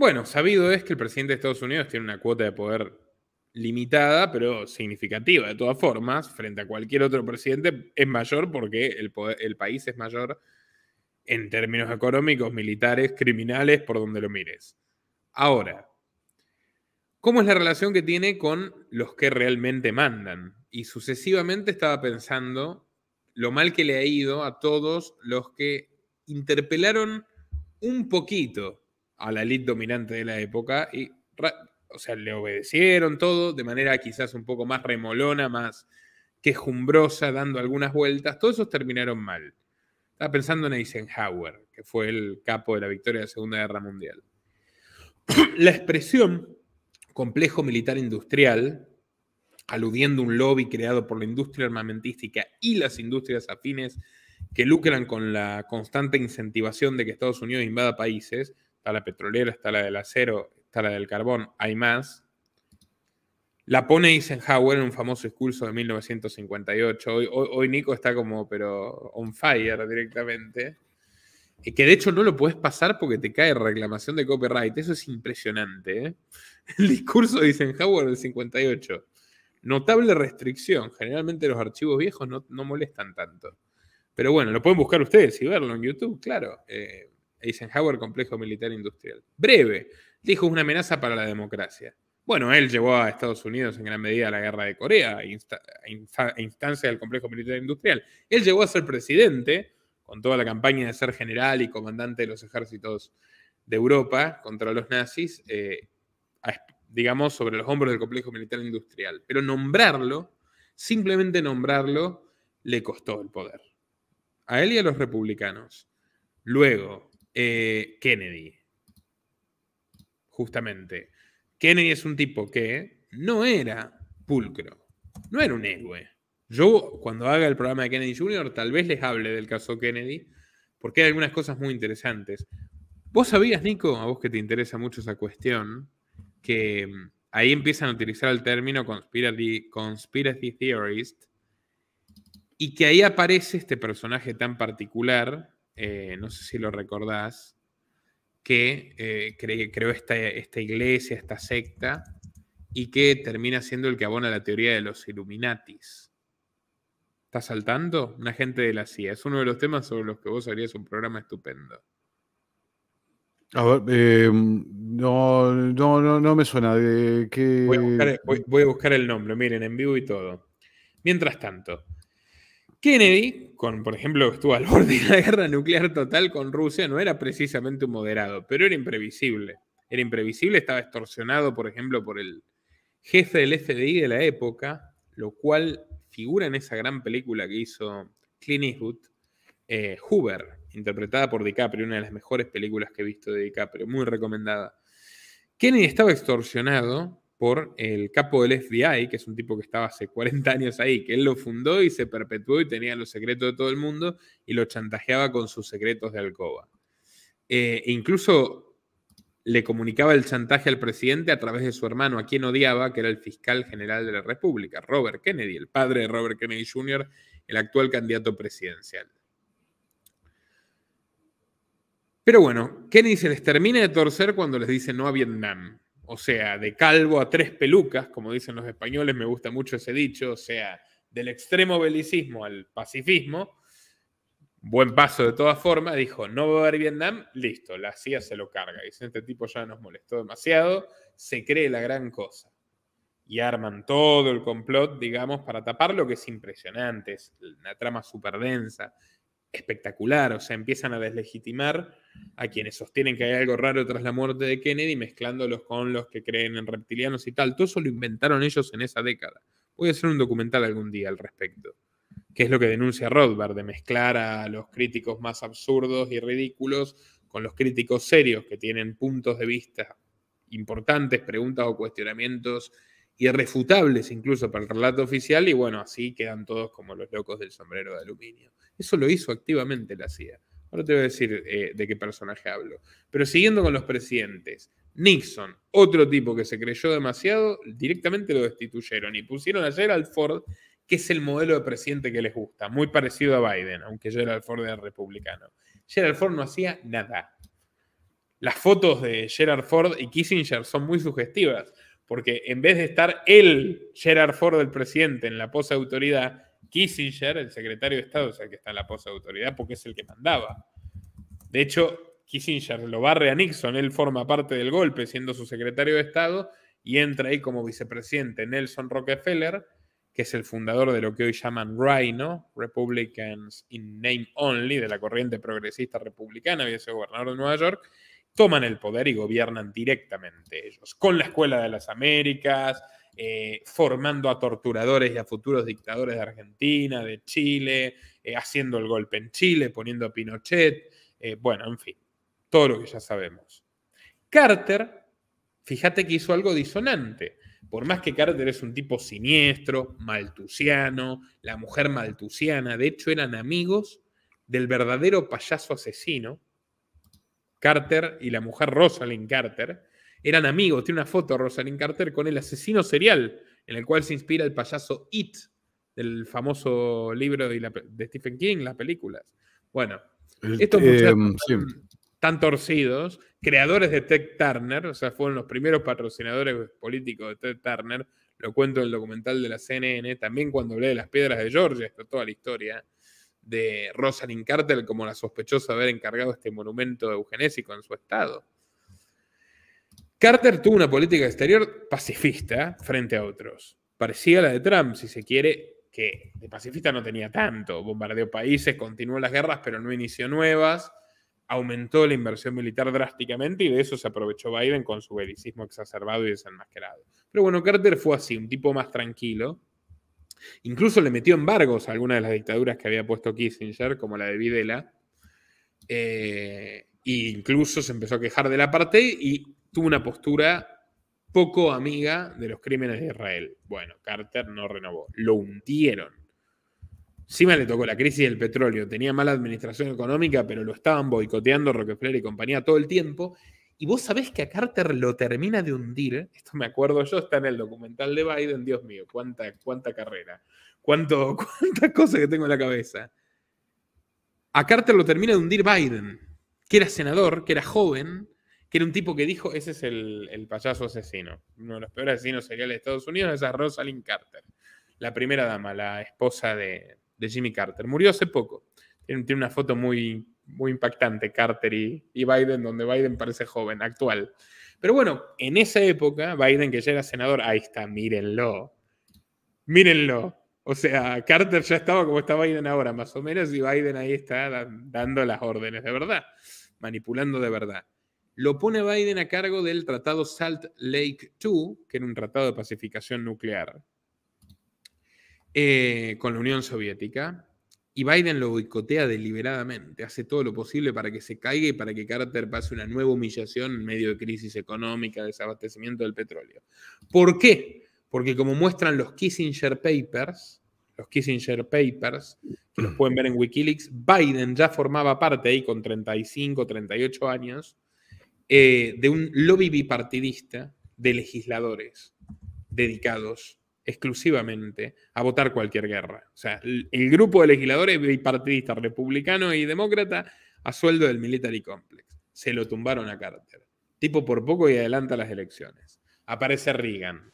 Bueno, sabido es que el presidente de Estados Unidos tiene una cuota de poder limitada, pero significativa de todas formas, frente a cualquier otro presidente, es mayor porque el, el país es mayor en términos económicos, militares, criminales, por donde lo mires. Ahora, ¿cómo es la relación que tiene con los que realmente mandan? Y sucesivamente estaba pensando lo mal que le ha ido a todos los que interpelaron un poquito a la elite dominante de la época y, o sea, le obedecieron todo de manera quizás un poco más remolona, más quejumbrosa, dando algunas vueltas. Todos esos terminaron mal. Estaba pensando en Eisenhower, que fue el capo de la victoria de la Segunda Guerra Mundial. la expresión complejo militar industrial, aludiendo un lobby creado por la industria armamentística y las industrias afines que lucran con la constante incentivación de que Estados Unidos invada países, está la petrolera, está la del acero, está la del carbón, hay más. La pone Eisenhower en un famoso discurso de 1958. Hoy, Nico está como, pero on fire directamente. Y eh, que de hecho no lo puedes pasar porque te cae reclamación de copyright. Eso es impresionante. ¿eh? El discurso de Eisenhower del 58. Notable restricción. Generalmente los archivos viejos no, no molestan tanto. Pero bueno, lo pueden buscar ustedes y verlo en YouTube, claro. Eh, Eisenhower complejo militar industrial. Breve, dijo una amenaza para la democracia. Bueno, él llevó a Estados Unidos en gran medida a la guerra de Corea, a instancia del complejo militar industrial. Él llegó a ser presidente, con toda la campaña de ser general y comandante de los ejércitos de Europa contra los nazis, eh, digamos, sobre los hombros del complejo militar industrial. Pero nombrarlo, simplemente nombrarlo, le costó el poder. A él y a los republicanos. Luego, eh, Kennedy. Justamente. Kennedy es un tipo que no era pulcro, no era un héroe. Yo, cuando haga el programa de Kennedy Jr., tal vez les hable del caso Kennedy, porque hay algunas cosas muy interesantes. ¿Vos sabías, Nico, a vos que te interesa mucho esa cuestión, que mm, ahí empiezan a utilizar el término conspiracy, conspiracy theorist, y que ahí aparece este personaje tan particular eh, no sé si lo recordás, que eh, creó esta, iglesia, esta secta, y que termina siendo el que abona la teoría de los Illuminatis. ¿Estás saltando? Un agente de la CIA. Es uno de los temas sobre los que vos harías un programa estupendo. A ver, eh, no, no, me suena. voy a buscar el nombre, miren, en vivo y todo. Mientras tanto, Kennedy, con, por ejemplo, estuvo al borde de la guerra nuclear total con Rusia, no era precisamente un moderado, pero era imprevisible. Era imprevisible, estaba extorsionado, por ejemplo, por el jefe del FDI de la época, lo cual figura en esa gran película que hizo Clint Eastwood, eh, Hoover, interpretada por DiCaprio, una de las mejores películas que he visto de DiCaprio, muy recomendada. Kennedy estaba extorsionado por el capo del FBI, que es un tipo que estaba hace 40 años ahí, que él lo fundó y se perpetuó y tenía los secretos de todo el mundo y lo chantajeaba con sus secretos de alcoba. Eh, e incluso le comunicaba el chantaje al presidente a través de su hermano, a quien odiaba, que era el fiscal general de la República, Robert Kennedy, el padre de Robert Kennedy Jr., el actual candidato presidencial. Pero bueno, Kennedy se les termina de torcer cuando les dice no a Vietnam o sea, de calvo a tres pelucas, como dicen los españoles, me gusta mucho ese dicho, o sea, del extremo belicismo al pacifismo, buen paso de todas formas, dijo, no va a haber Vietnam, listo, la CIA se lo carga. Dicen, este tipo ya nos molestó demasiado, se cree la gran cosa. Y arman todo el complot, digamos, para tapar lo que es impresionante, es una trama súper densa, espectacular, o sea, empiezan a deslegitimar a quienes sostienen que hay algo raro tras la muerte de Kennedy, mezclándolos con los que creen en reptilianos y tal. Todo eso lo inventaron ellos en esa década. Voy a hacer un documental algún día al respecto, que es lo que denuncia Rothbard, de mezclar a los críticos más absurdos y ridículos con los críticos serios que tienen puntos de vista importantes, preguntas o cuestionamientos irrefutables incluso para el relato oficial y bueno, así quedan todos como los locos del sombrero de aluminio. Eso lo hizo activamente la CIA. Ahora te voy a decir eh, de qué personaje hablo. Pero siguiendo con los presidentes, Nixon, otro tipo que se creyó demasiado, directamente lo destituyeron y pusieron a Gerald Ford, que es el modelo de presidente que les gusta, muy parecido a Biden, aunque Gerald Ford era republicano. Gerald Ford no hacía nada. Las fotos de Gerald Ford y Kissinger son muy sugestivas, porque en vez de estar él, Gerald Ford, el presidente, en la pose de autoridad, Kissinger, el secretario de Estado, o sea, que está en la posa de autoridad porque es el que mandaba. De hecho, Kissinger lo barre a Nixon, él forma parte del golpe siendo su secretario de Estado y entra ahí como vicepresidente Nelson Rockefeller, que es el fundador de lo que hoy llaman RINO, Republicans in Name Only, de la corriente progresista republicana, había sido gobernador de Nueva York, toman el poder y gobiernan directamente ellos, con la Escuela de las Américas, eh, formando a torturadores y a futuros dictadores de Argentina, de Chile, eh, haciendo el golpe en Chile, poniendo a Pinochet, eh, bueno, en fin, todo lo que ya sabemos. Carter, fíjate que hizo algo disonante. Por más que Carter es un tipo siniestro, maltusiano, la mujer maltusiana, de hecho eran amigos del verdadero payaso asesino, Carter y la mujer Rosalind Carter, eran amigos. Tiene una foto Rosalind Carter con el asesino serial, en el cual se inspira el payaso It, del famoso libro de, Stephen King, las películas. Bueno, estos muchachos em, tan torcidos, creadores de Ted Turner, o sea, fueron los primeros patrocinadores políticos de Ted Turner, lo cuento en el documental de la CNN, también cuando hablé de las piedras de Georgia, está toda la historia de Rosalind Carter como la sospechosa de haber encargado este monumento eugenésico en su estado. Carter tuvo una política exterior pacifista frente a otros, Parecía la de Trump, si se quiere, que de pacifista no tenía tanto. Bombardeó países, continuó las guerras, pero no inició nuevas, aumentó la inversión militar drásticamente y de eso se aprovechó Biden con su belicismo exacerbado y desenmascarado. Pero bueno, Carter fue así, un tipo más tranquilo. Incluso le metió embargos a algunas de las dictaduras que había puesto Kissinger, como la de Videla. Eh, e incluso se empezó a quejar del apartheid y tuvo una postura poco amiga de los crímenes de Israel. Bueno, Carter no renovó, lo hundieron. Encima le tocó la crisis del petróleo, tenía mala administración económica, pero lo estaban boicoteando Rockefeller y compañía todo el tiempo. Y vos sabés que a Carter lo termina de hundir, esto me acuerdo yo, está en el documental de Biden, Dios mío, cuánta, cuánta carrera, Cuánta cuántas cosas que tengo en la cabeza. A Carter lo termina de hundir Biden, que era senador, que era joven, que era un tipo que dijo, ese es el, payaso asesino, uno de los peores asesinos seriales de Estados Unidos, esa es Rosalind Carter, la primera dama, la esposa de, Jimmy Carter. Murió hace poco. Tiene, una foto muy, muy impactante, Carter y, y Biden, donde Biden parece joven, actual. Pero bueno, en esa época, Biden, que ya era senador, ahí está, mírenlo. Mírenlo. O sea, Carter ya estaba como está Biden ahora, más o menos, y Biden ahí está dando las órdenes de verdad, manipulando de verdad lo pone Biden a cargo del Tratado Salt Lake II, que era un tratado de pacificación nuclear eh, con la Unión Soviética, y Biden lo boicotea deliberadamente, hace todo lo posible para que se caiga y para que Carter pase una nueva humillación en medio de crisis económica, desabastecimiento del petróleo. ¿Por qué? Porque como muestran los Kissinger Papers, los Kissinger Papers, que los mm. pueden ver en Wikileaks, Biden ya formaba parte ahí con 35, 38 años eh, de un lobby bipartidista de legisladores dedicados exclusivamente a votar cualquier guerra. O sea, el, grupo de legisladores bipartidistas, republicano y demócrata, a sueldo del Military Complex. Se lo tumbaron a Carter. Tipo por poco y adelanta las elecciones. Aparece Reagan.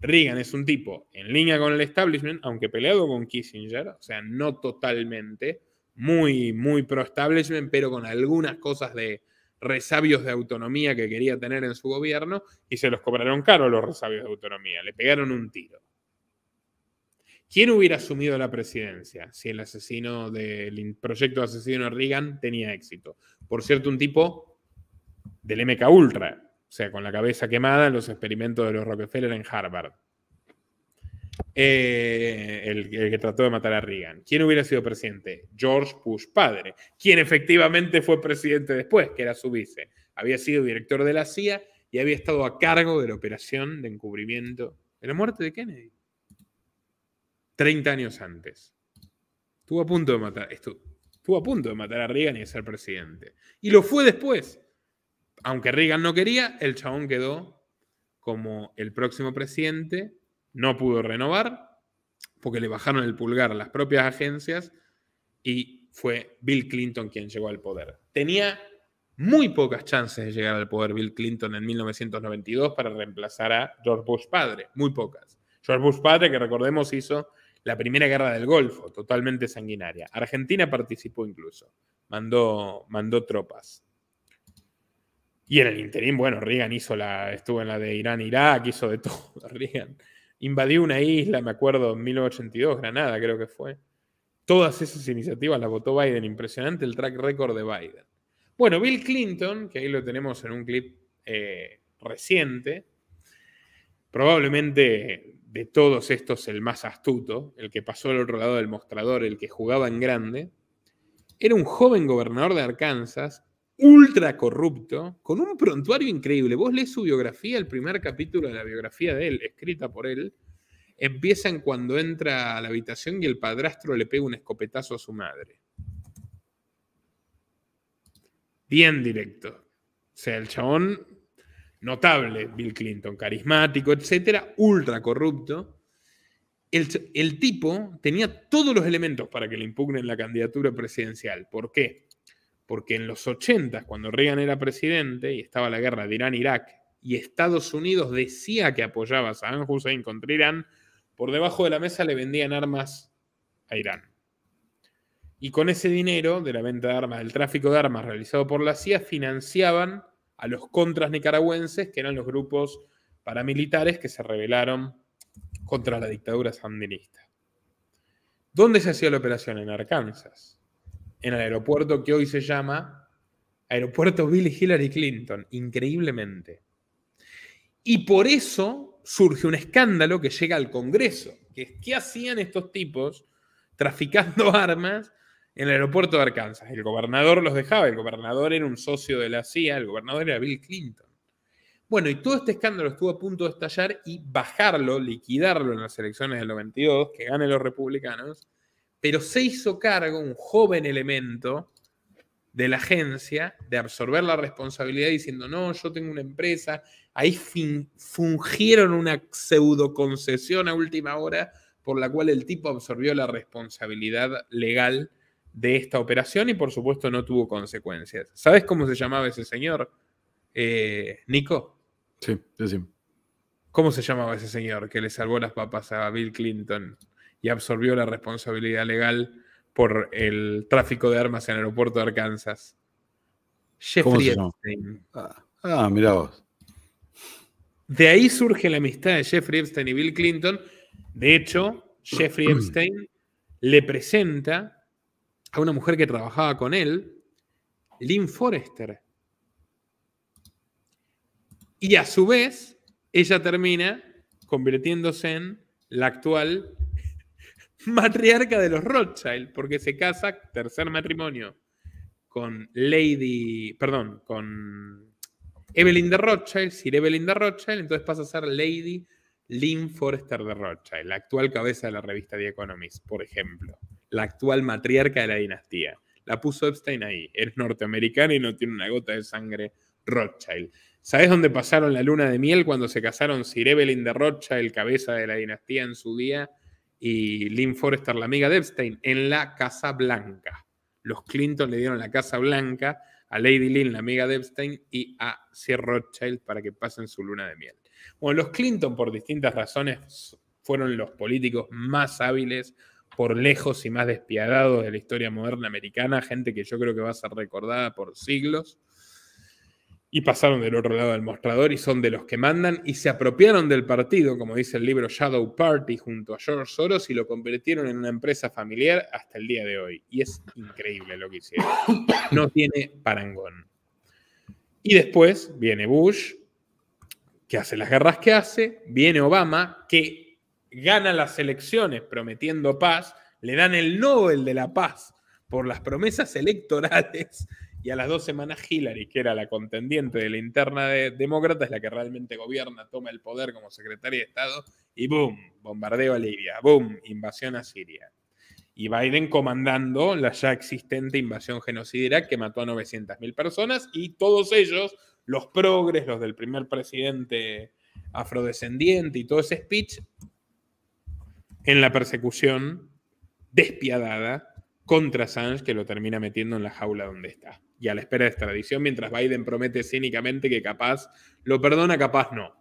Reagan es un tipo en línea con el establishment, aunque peleado con Kissinger, o sea, no totalmente, muy, muy pro-establishment, pero con algunas cosas de, resabios de autonomía que quería tener en su gobierno y se los cobraron caro los resabios de autonomía, le pegaron un tiro. ¿Quién hubiera asumido la presidencia si el asesino del proyecto de asesino de Reagan tenía éxito? Por cierto, un tipo del MK Ultra, o sea, con la cabeza quemada en los experimentos de los Rockefeller en Harvard. Eh, el, que trató de matar a Reagan. ¿Quién hubiera sido presidente? George Bush padre, quien efectivamente fue presidente después, que era su vice. Había sido director de la CIA y había estado a cargo de la operación de encubrimiento de la muerte de Kennedy. 30 años antes. Estuvo a punto de matar, estuvo, estuvo a punto de matar a Reagan y de ser presidente. Y lo fue después. Aunque Reagan no quería, el chabón quedó como el próximo presidente no pudo renovar porque le bajaron el pulgar a las propias agencias y fue Bill Clinton quien llegó al poder. Tenía muy pocas chances de llegar al poder Bill Clinton en 1992 para reemplazar a George Bush padre, muy pocas. George Bush padre, que recordemos, hizo la primera guerra del Golfo, totalmente sanguinaria. Argentina participó incluso, mandó, mandó tropas. Y en el interín, bueno, Reagan hizo la, estuvo en la de Irán-Irak, hizo de todo, Reagan invadió una isla, me acuerdo, en 1982, Granada creo que fue. Todas esas iniciativas las votó Biden, impresionante el track record de Biden. Bueno, Bill Clinton, que ahí lo tenemos en un clip eh, reciente, probablemente de todos estos el más astuto, el que pasó al otro lado del mostrador, el que jugaba en grande, era un joven gobernador de Arkansas ultra corrupto, con un prontuario increíble. Vos lees su biografía, el primer capítulo de la biografía de él, escrita por él, empieza en cuando entra a la habitación y el padrastro le pega un escopetazo a su madre. Bien directo. O sea, el chabón notable, Bill Clinton, carismático, etcétera, ultra corrupto. El, el tipo tenía todos los elementos para que le impugnen la candidatura presidencial. ¿Por qué? porque en los 80, cuando Reagan era presidente y estaba la guerra de Irán-Irak, y Estados Unidos decía que apoyaba a Saddam Hussein contra Irán, por debajo de la mesa le vendían armas a Irán. Y con ese dinero de la venta de armas, del tráfico de armas realizado por la CIA, financiaban a los contras nicaragüenses, que eran los grupos paramilitares que se rebelaron contra la dictadura sandinista. ¿Dónde se hacía la operación? En Arkansas en el aeropuerto que hoy se llama Aeropuerto Bill Hillary Clinton, increíblemente. Y por eso surge un escándalo que llega al Congreso, que es qué hacían estos tipos traficando armas en el aeropuerto de Arkansas. El gobernador los dejaba, el gobernador era un socio de la CIA, el gobernador era Bill Clinton. Bueno, y todo este escándalo estuvo a punto de estallar y bajarlo, liquidarlo en las elecciones del 92, que ganen los republicanos, pero se hizo cargo un joven elemento de la agencia de absorber la responsabilidad diciendo, no, yo tengo una empresa, ahí fungieron una pseudo concesión a última hora por la cual el tipo absorbió la responsabilidad legal de esta operación y por supuesto no tuvo consecuencias. ¿Sabes cómo se llamaba ese señor, eh, Nico? Sí, sí, sí. ¿Cómo se llamaba ese señor que le salvó las papas a Bill Clinton? y absorbió la responsabilidad legal por el tráfico de armas en el aeropuerto de Arkansas. Jeffrey Epstein. Ah, ah vos. De ahí surge la amistad de Jeffrey Epstein y Bill Clinton. De hecho, Jeffrey Epstein le presenta a una mujer que trabajaba con él, Lynn Forrester. Y a su vez, ella termina convirtiéndose en la actual matriarca de los Rothschild, porque se casa, tercer matrimonio, con Lady, perdón, con Evelyn de Rothschild, Sir Evelyn de Rothschild, entonces pasa a ser Lady Lynn Forrester de Rothschild, la actual cabeza de la revista The Economist, por ejemplo, la actual matriarca de la dinastía. La puso Epstein ahí, es norteamericana y no tiene una gota de sangre Rothschild. ¿Sabes dónde pasaron la luna de miel cuando se casaron Sir Evelyn de Rothschild, cabeza de la dinastía en su día, y Lynn Forrester, la amiga de Epstein, en la Casa Blanca. Los Clinton le dieron la Casa Blanca a Lady Lynn, la amiga de Epstein, y a Sir Rothschild para que pasen su luna de miel. Bueno, los Clinton, por distintas razones, fueron los políticos más hábiles, por lejos y más despiadados de la historia moderna americana, gente que yo creo que va a ser recordada por siglos y pasaron del otro lado del mostrador y son de los que mandan y se apropiaron del partido, como dice el libro Shadow Party, junto a George Soros y lo convirtieron en una empresa familiar hasta el día de hoy. Y es increíble lo que hicieron. No tiene parangón. Y después viene Bush, que hace las guerras que hace, viene Obama, que gana las elecciones prometiendo paz, le dan el Nobel de la Paz por las promesas electorales y a las dos semanas Hillary, que era la contendiente de la interna de, demócrata, es la que realmente gobierna, toma el poder como secretaria de Estado y boom, bombardeo a Libia, boom, invasión a Siria. Y Biden comandando la ya existente invasión genocida que mató a 900.000 personas y todos ellos, los progres, los del primer presidente afrodescendiente y todo ese speech, en la persecución despiadada contra Assange que lo termina metiendo en la jaula donde está y a la espera de extradición, mientras Biden promete cínicamente que capaz lo perdona, capaz no.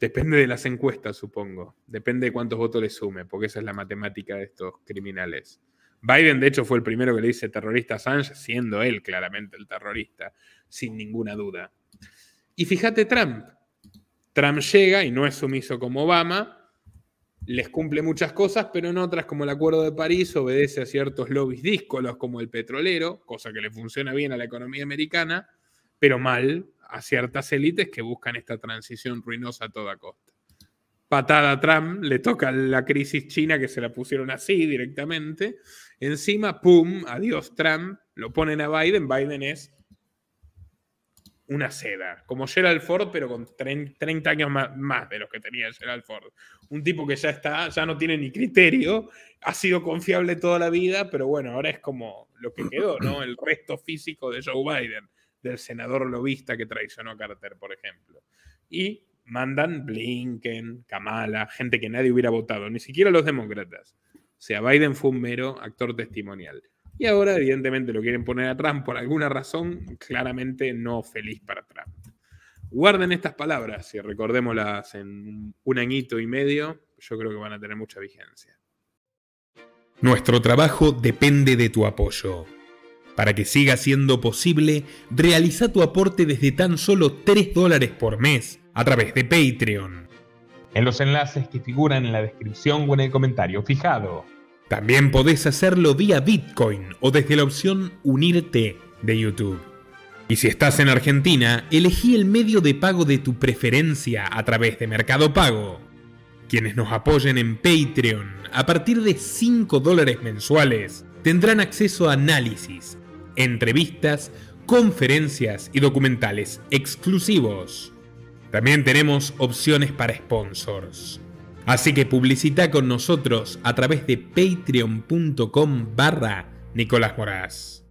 Depende de las encuestas, supongo. Depende de cuántos votos le sume, porque esa es la matemática de estos criminales. Biden, de hecho, fue el primero que le dice terrorista a Assange, siendo él claramente el terrorista, sin ninguna duda. Y fíjate Trump. Trump llega y no es sumiso como Obama, les cumple muchas cosas, pero en otras, como el Acuerdo de París, obedece a ciertos lobbies díscolos como el petrolero, cosa que le funciona bien a la economía americana, pero mal a ciertas élites que buscan esta transición ruinosa a toda costa. Patada a Trump, le toca la crisis china que se la pusieron así directamente. Encima, ¡pum! Adiós Trump, lo ponen a Biden, Biden es una seda, como Gerald Ford, pero con 30 años más, más, de los que tenía Gerald Ford. Un tipo que ya está, ya no tiene ni criterio, ha sido confiable toda la vida, pero bueno, ahora es como lo que quedó, ¿no? El resto físico de Joe Biden, del senador lobista que traicionó a Carter, por ejemplo. Y mandan Blinken, Kamala, gente que nadie hubiera votado, ni siquiera los demócratas. O sea, Biden fue un mero actor testimonial. Y ahora, evidentemente, lo quieren poner a Trump por alguna razón, claramente no feliz para Trump. Guarden estas palabras y recordémoslas en un añito y medio, yo creo que van a tener mucha vigencia. Nuestro trabajo depende de tu apoyo. Para que siga siendo posible, realiza tu aporte desde tan solo 3 dólares por mes a través de Patreon. En los enlaces que figuran en la descripción o en el comentario fijado. También podés hacerlo vía Bitcoin o desde la opción Unirte de YouTube. Y si estás en Argentina, elegí el medio de pago de tu preferencia a través de Mercado Pago. Quienes nos apoyen en Patreon a partir de 5 dólares mensuales tendrán acceso a análisis, entrevistas, conferencias y documentales exclusivos. También tenemos opciones para sponsors. Así que publicita con nosotros a través de patreon.com barra Nicolás Moraz.